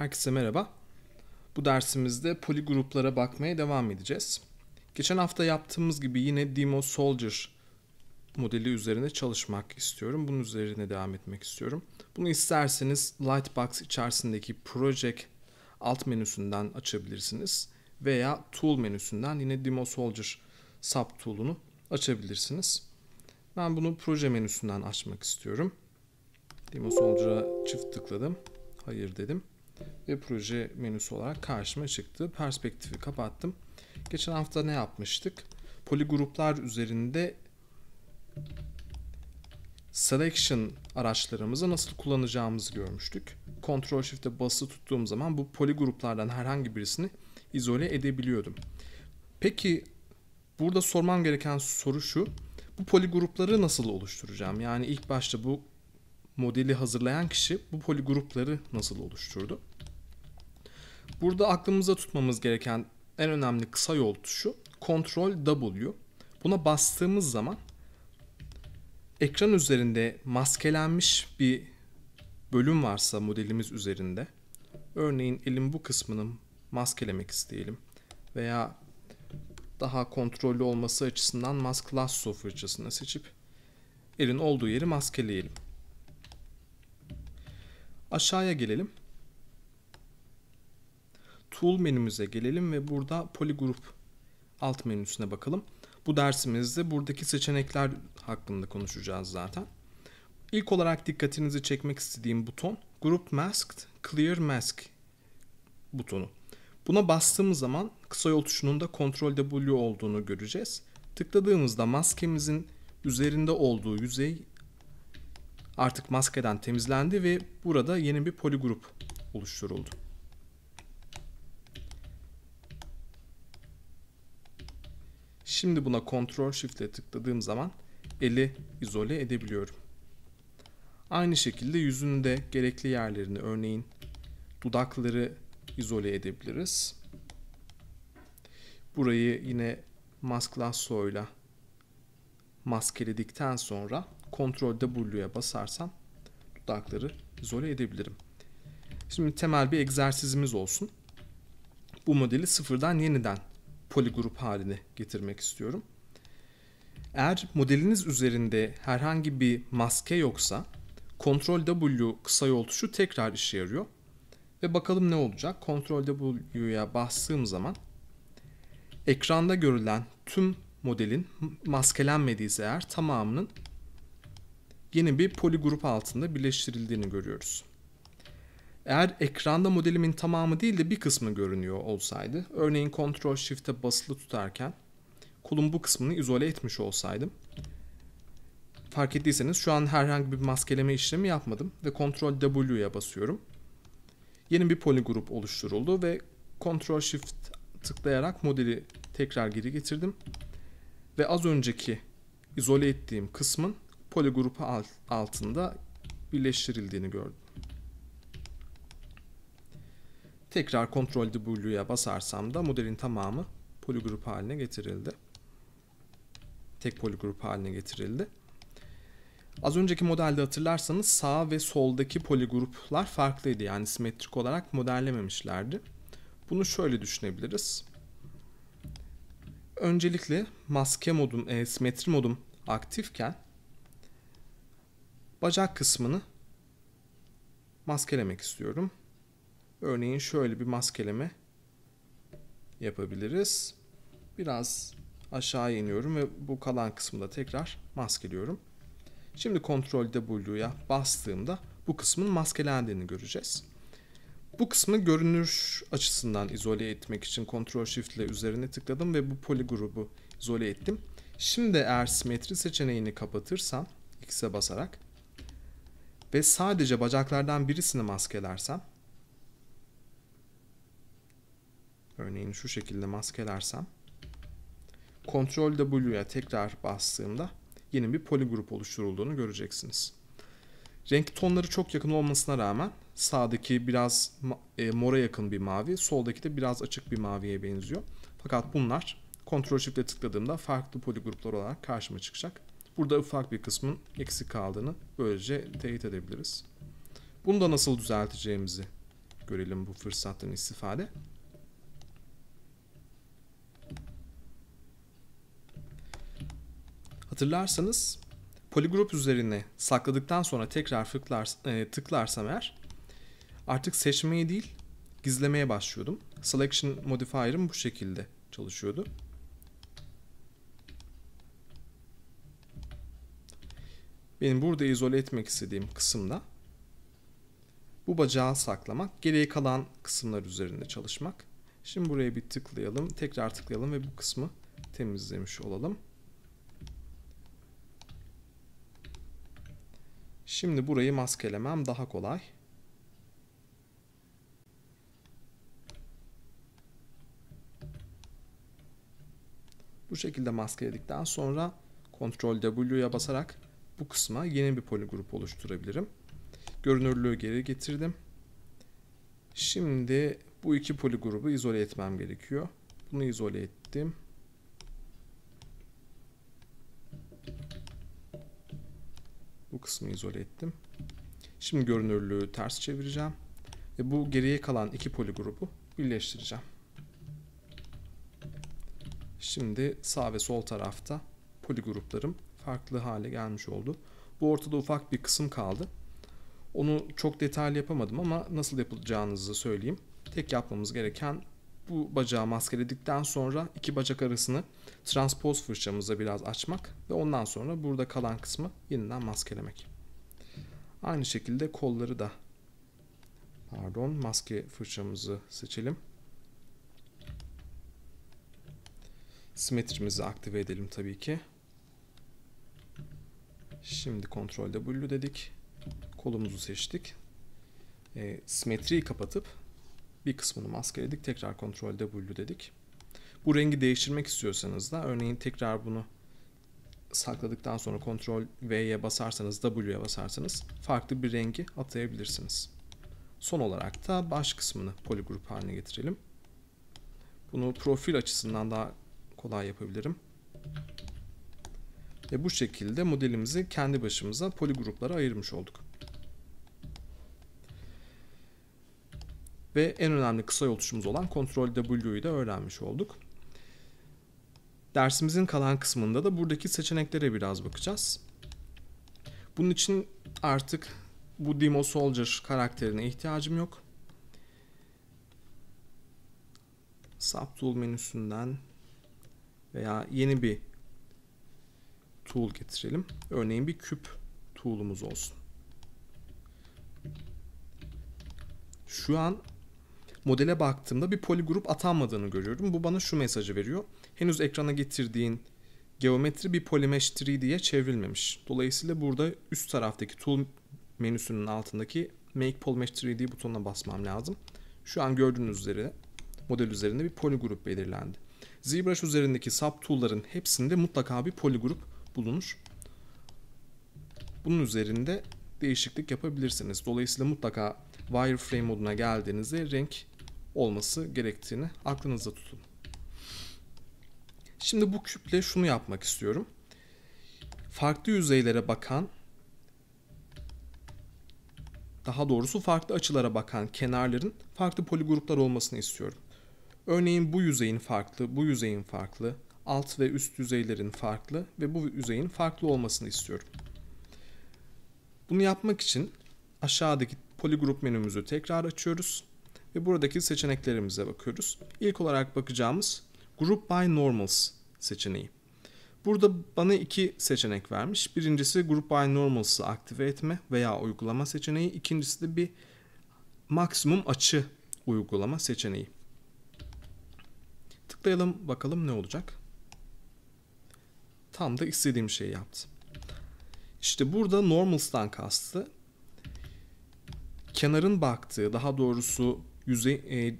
Herkese merhaba. Bu dersimizde poligruplara bakmaya devam edeceğiz. Geçen hafta yaptığımız gibi yine Demo Soldier modeli üzerine çalışmak istiyorum. Bunun üzerine devam etmek istiyorum. Bunu isterseniz Lightbox içerisindeki Project alt menüsünden açabilirsiniz veya Tool menüsünden yine Demo Soldier sub tool'unu açabilirsiniz. Ben bunu proje menüsünden açmak istiyorum. Demo Soldier'a çift tıkladım. Hayır dedim ve proje menüsü olarak karşıma çıktı. Perspektifi kapattım. Geçen hafta ne yapmıştık? Poligruplar üzerinde selection araçlarımızı nasıl kullanacağımızı görmüştük. Ctrl Shift'e bası tuttuğum zaman bu poligruplardan herhangi birisini izole edebiliyordum. Peki burada sormam gereken soru şu. Bu poligrupları nasıl oluşturacağım? Yani ilk başta bu modeli hazırlayan kişi bu poligrupları nasıl oluşturdu? Burada aklımıza tutmamız gereken en önemli kısa yol tuşu Ctrl W. Buna bastığımız zaman ekran üzerinde maskelenmiş bir bölüm varsa modelimiz üzerinde örneğin elin bu kısmını maskelemek isteyelim veya daha kontrollü olması açısından mask lasso fırçasını seçip elin olduğu yeri maskeleyelim. Aşağıya gelelim. Tool menümüze gelelim ve burada Polygroup alt menüsüne bakalım. Bu dersimizde buradaki seçenekler hakkında konuşacağız zaten. İlk olarak dikkatinizi çekmek istediğim buton Group Masked Clear Mask butonu. Buna bastığımız zaman kısa yol tuşunun da Ctrl W olduğunu göreceğiz. Tıkladığımızda maskemizin üzerinde olduğu yüzey artık maskeden temizlendi ve burada yeni bir poligrup oluşturuldu. Şimdi buna Ctrl Shift'e tıkladığım zaman eli izole edebiliyorum. Aynı şekilde yüzünün de gerekli yerlerini örneğin dudakları izole edebiliriz. Burayı yine mask lasso'yla maskeledikten sonra Ctrl W'ye basarsam dudakları izole edebilirim. Şimdi temel bir egzersizimiz olsun. Bu modeli sıfırdan yeniden poligrup haline getirmek istiyorum. Eğer modeliniz üzerinde herhangi bir maske yoksa Ctrl W kısa yol tuşu tekrar işe yarıyor. Ve bakalım ne olacak? Ctrl W'ya bastığım zaman ekranda görülen tüm modelin maskelenmediği eğer tamamının yeni bir poligrup altında birleştirildiğini görüyoruz. Eğer ekranda modelimin tamamı değil de bir kısmı görünüyor olsaydı, örneğin Ctrl Shift'e basılı tutarken kolun bu kısmını izole etmiş olsaydım, fark ettiyseniz şu an herhangi bir maskeleme işlemi yapmadım ve Ctrl W'ye basıyorum. Yeni bir poligrup oluşturuldu ve Ctrl Shift tıklayarak modeli tekrar geri getirdim. Ve az önceki izole ettiğim kısmın poligrup altında birleştirildiğini gördüm. Tekrar Ctrl W'ya basarsam da modelin tamamı poligrup haline getirildi. Tek poligrup haline getirildi. Az önceki modelde hatırlarsanız sağ ve soldaki poligruplar farklıydı. Yani simetrik olarak modellememişlerdi. Bunu şöyle düşünebiliriz. Öncelikle maske modum, e, simetri modum aktifken bacak kısmını maskelemek istiyorum. Örneğin şöyle bir maskeleme yapabiliriz. Biraz aşağı iniyorum ve bu kalan kısımda tekrar maskeliyorum. Şimdi Ctrl W'ya bastığımda bu kısmın maskelendiğini göreceğiz. Bu kısmı görünür açısından izole etmek için Ctrl Shift ile üzerine tıkladım ve bu poli grubu izole ettim. Şimdi eğer simetri seçeneğini kapatırsam X'e basarak ve sadece bacaklardan birisini maskelersem Örneğin şu şekilde maskelersem Ctrl W'ya tekrar bastığımda yeni bir poligrup oluşturulduğunu göreceksiniz. Renk tonları çok yakın olmasına rağmen sağdaki biraz e, mora yakın bir mavi, soldaki de biraz açık bir maviye benziyor. Fakat bunlar Ctrl Shift'e tıkladığımda farklı poligruplar olarak karşıma çıkacak. Burada ufak bir kısmın eksik kaldığını böylece teyit edebiliriz. Bunu da nasıl düzelteceğimizi görelim bu fırsattan istifade. Hatırlarsanız poligrup üzerine sakladıktan sonra tekrar e, tıklarsam eğer artık seçmeye değil gizlemeye başlıyordum. Selection modifier'ım bu şekilde çalışıyordu. Benim burada izole etmek istediğim kısımda bu bacağı saklamak, geriye kalan kısımlar üzerinde çalışmak. Şimdi buraya bir tıklayalım, tekrar tıklayalım ve bu kısmı temizlemiş olalım. Şimdi burayı maskelemem daha kolay. Bu şekilde maskeledikten sonra Ctrl W'ya basarak bu kısma yeni bir poligrup oluşturabilirim. Görünürlüğü geri getirdim. Şimdi bu iki poligrubu izole etmem gerekiyor. Bunu izole ettim. Bu kısmı izole ettim. Şimdi görünürlüğü ters çevireceğim. Ve bu geriye kalan iki poli birleştireceğim. Şimdi sağ ve sol tarafta poligruplarım farklı hale gelmiş oldu. Bu ortada ufak bir kısım kaldı. Onu çok detaylı yapamadım ama nasıl yapılacağınızı söyleyeyim. Tek yapmamız gereken bu bacağı maskeledikten sonra iki bacak arasını transpoz fırçamıza biraz açmak ve ondan sonra burada kalan kısmı yeniden maskelemek. Aynı şekilde kolları da pardon maske fırçamızı seçelim. Simetrimizi aktive edelim tabii ki. Şimdi kontrolde W dedik. Kolumuzu seçtik. E, simetriyi kapatıp bir kısmını maskeledik. Tekrar kontrol W dedik. Bu rengi değiştirmek istiyorsanız da örneğin tekrar bunu sakladıktan sonra kontrol V'ye basarsanız W'ye basarsanız farklı bir rengi atayabilirsiniz. Son olarak da baş kısmını poligrup haline getirelim. Bunu profil açısından daha kolay yapabilirim. Ve bu şekilde modelimizi kendi başımıza poligruplara ayırmış olduk. ve en önemli kısa yol tuşumuz olan Ctrl W'yu da öğrenmiş olduk. Dersimizin kalan kısmında da buradaki seçeneklere biraz bakacağız. Bunun için artık bu Demo Soldier karakterine ihtiyacım yok. Subtool menüsünden veya yeni bir tool getirelim. Örneğin bir küp tool'umuz olsun. Şu an modele baktığımda bir poligrup atanmadığını görüyorum. Bu bana şu mesajı veriyor. Henüz ekrana getirdiğin geometri bir polimesh 3D'ye çevrilmemiş. Dolayısıyla burada üst taraftaki tool menüsünün altındaki Make Polymesh 3D butonuna basmam lazım. Şu an gördüğünüz üzere model üzerinde bir poligrup belirlendi. ZBrush üzerindeki sub toolların hepsinde mutlaka bir poligrup bulunur. Bunun üzerinde değişiklik yapabilirsiniz. Dolayısıyla mutlaka wireframe moduna geldiğinizde renk olması gerektiğini aklınızda tutun. Şimdi bu küple şunu yapmak istiyorum. Farklı yüzeylere bakan daha doğrusu farklı açılara bakan kenarların farklı poligruplar olmasını istiyorum. Örneğin bu yüzeyin farklı, bu yüzeyin farklı, alt ve üst yüzeylerin farklı ve bu yüzeyin farklı olmasını istiyorum. Bunu yapmak için aşağıdaki poligrup menümüzü tekrar açıyoruz ve buradaki seçeneklerimize bakıyoruz. İlk olarak bakacağımız Group by Normals seçeneği. Burada bana iki seçenek vermiş. Birincisi Group by Normals'ı aktive etme veya uygulama seçeneği. İkincisi de bir maksimum açı uygulama seçeneği. Tıklayalım bakalım ne olacak. Tam da istediğim şeyi yaptı. İşte burada normals'tan kastı kenarın baktığı, daha doğrusu yüze, e,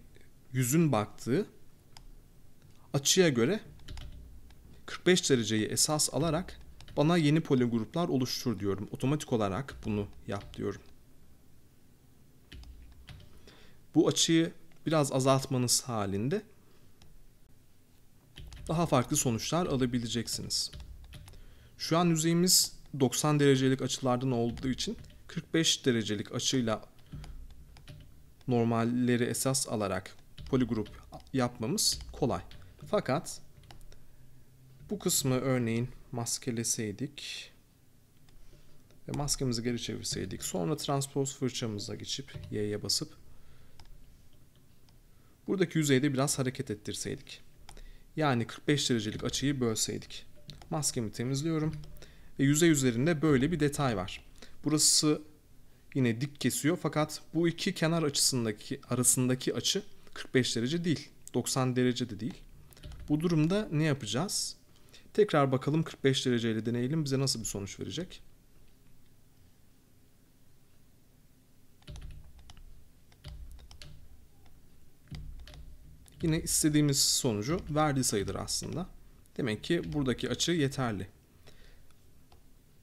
yüzün baktığı açıya göre 45 dereceyi esas alarak bana yeni poligruplar oluştur diyorum. Otomatik olarak bunu yap diyorum. Bu açıyı biraz azaltmanız halinde daha farklı sonuçlar alabileceksiniz. Şu an yüzeyimiz 90 derecelik açılardan olduğu için 45 derecelik açıyla normalleri esas alarak poligrup yapmamız kolay. Fakat bu kısmı örneğin maskeleseydik ve maskemizi geri çevirseydik sonra transpose fırçamıza geçip y'ye basıp buradaki yüzeyde biraz hareket ettirseydik. Yani 45 derecelik açıyı bölseydik. Maskemi temizliyorum ve yüzey üzerinde böyle bir detay var. Burası yine dik kesiyor fakat bu iki kenar açısındaki arasındaki açı 45 derece değil. 90 derece de değil. Bu durumda ne yapacağız? Tekrar bakalım 45 dereceyle deneyelim bize nasıl bir sonuç verecek. Yine istediğimiz sonucu verdiği sayıdır aslında. Demek ki buradaki açı yeterli.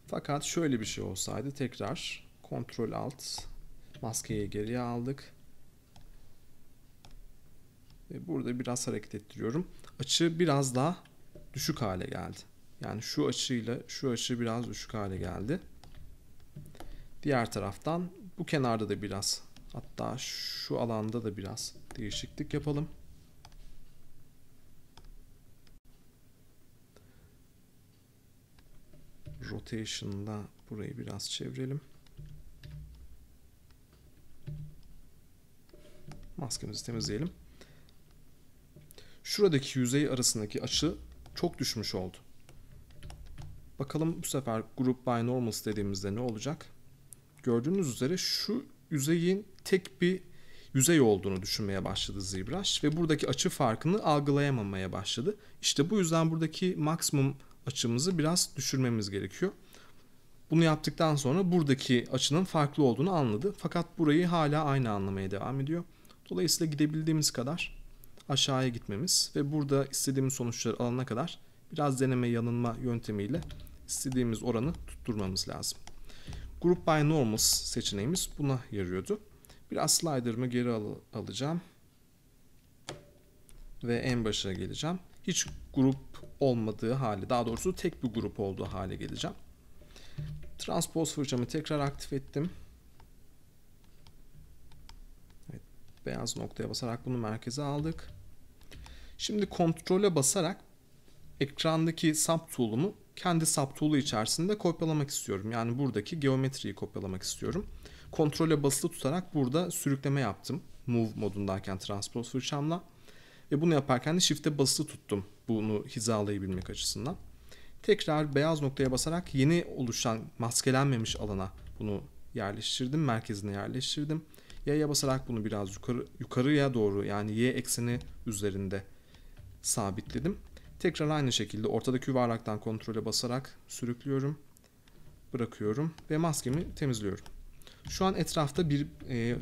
Fakat şöyle bir şey olsaydı tekrar Ctrl Alt maskeyi geriye aldık. Ve burada biraz hareket ettiriyorum. Açı biraz daha düşük hale geldi. Yani şu açıyla şu açı biraz düşük hale geldi. Diğer taraftan bu kenarda da biraz hatta şu alanda da biraz değişiklik yapalım. Rotation'da burayı biraz çevirelim. Maskemizi temizleyelim. Şuradaki yüzey arasındaki açı çok düşmüş oldu. Bakalım bu sefer group by normals dediğimizde ne olacak? Gördüğünüz üzere şu yüzeyin tek bir yüzey olduğunu düşünmeye başladı ZBrush ve buradaki açı farkını algılayamamaya başladı. İşte bu yüzden buradaki maksimum açımızı biraz düşürmemiz gerekiyor. Bunu yaptıktan sonra buradaki açının farklı olduğunu anladı. Fakat burayı hala aynı anlamaya devam ediyor. Dolayısıyla gidebildiğimiz kadar aşağıya gitmemiz ve burada istediğimiz sonuçları alana kadar biraz deneme yanılma yöntemiyle istediğimiz oranı tutturmamız lazım. Group by Normals seçeneğimiz buna yarıyordu. Biraz slider'ımı geri al alacağım. Ve en başa geleceğim. Hiç grup olmadığı hali, daha doğrusu tek bir grup olduğu hale geleceğim. Transpose fırçamı tekrar aktif ettim. beyaz noktaya basarak bunu merkeze aldık. Şimdi kontrole basarak ekrandaki subtool'umu kendi subtool'u içerisinde kopyalamak istiyorum. Yani buradaki geometriyi kopyalamak istiyorum. Kontrole basılı tutarak burada sürükleme yaptım. Move modundayken transpose fırçamla. Ve bunu yaparken de shift'e basılı tuttum. Bunu hizalayabilmek açısından. Tekrar beyaz noktaya basarak yeni oluşan maskelenmemiş alana bunu yerleştirdim. Merkezine yerleştirdim. Y'ye basarak bunu biraz yukarı, yukarıya doğru yani Y ekseni üzerinde sabitledim. Tekrar aynı şekilde ortadaki yuvarlaktan kontrole basarak sürüklüyorum. Bırakıyorum ve maskemi temizliyorum. Şu an etrafta bir e,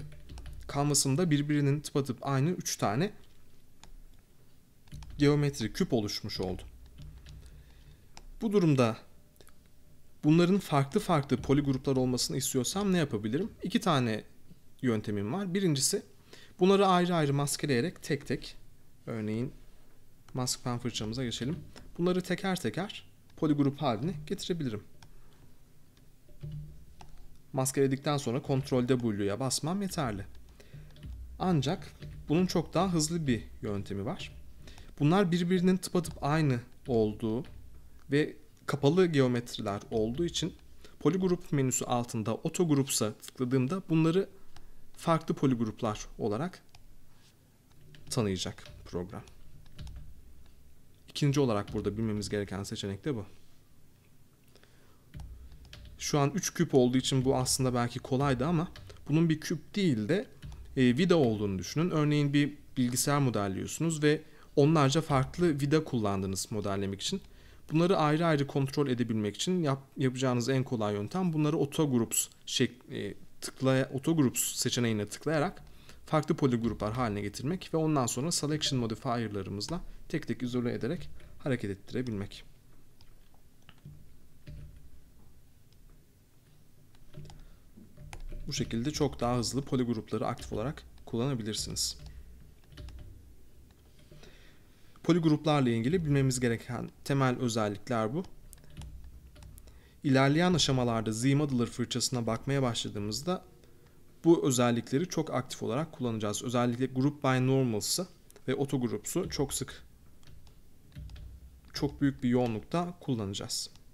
kanvasımda birbirinin tıpatıp aynı 3 tane geometri küp oluşmuş oldu. Bu durumda bunların farklı farklı poli gruplar olmasını istiyorsam ne yapabilirim? İki tane yöntemim var. Birincisi bunları ayrı ayrı maskeleyerek tek tek örneğin mask pen fırçamıza geçelim. Bunları teker teker poligrup haline getirebilirim. Maskeledikten sonra Ctrl W'ya basmam yeterli. Ancak bunun çok daha hızlı bir yöntemi var. Bunlar birbirinin tıpatıp aynı olduğu ve kapalı geometriler olduğu için poligrup menüsü altında otogrupsa tıkladığımda bunları farklı poligruplar olarak tanıyacak program. İkinci olarak burada bilmemiz gereken seçenek de bu. Şu an 3 küp olduğu için bu aslında belki kolaydı ama bunun bir küp değil de e, vida olduğunu düşünün. Örneğin bir bilgisayar modelliyorsunuz ve onlarca farklı vida kullandınız modellemek için. Bunları ayrı ayrı kontrol edebilmek için yap, yapacağınız en kolay yöntem bunları auto groups şek, e, tıklaya, auto groups seçeneğine tıklayarak farklı poligruplar haline getirmek ve ondan sonra selection modifier'larımızla tek tek izole ederek hareket ettirebilmek. Bu şekilde çok daha hızlı poligrupları aktif olarak kullanabilirsiniz. Poligruplarla ilgili bilmemiz gereken temel özellikler bu. İlerleyen aşamalarda Z Modeler fırçasına bakmaya başladığımızda bu özellikleri çok aktif olarak kullanacağız. Özellikle Group by Normals'ı ve Auto Groups'u çok sık çok büyük bir yoğunlukta kullanacağız.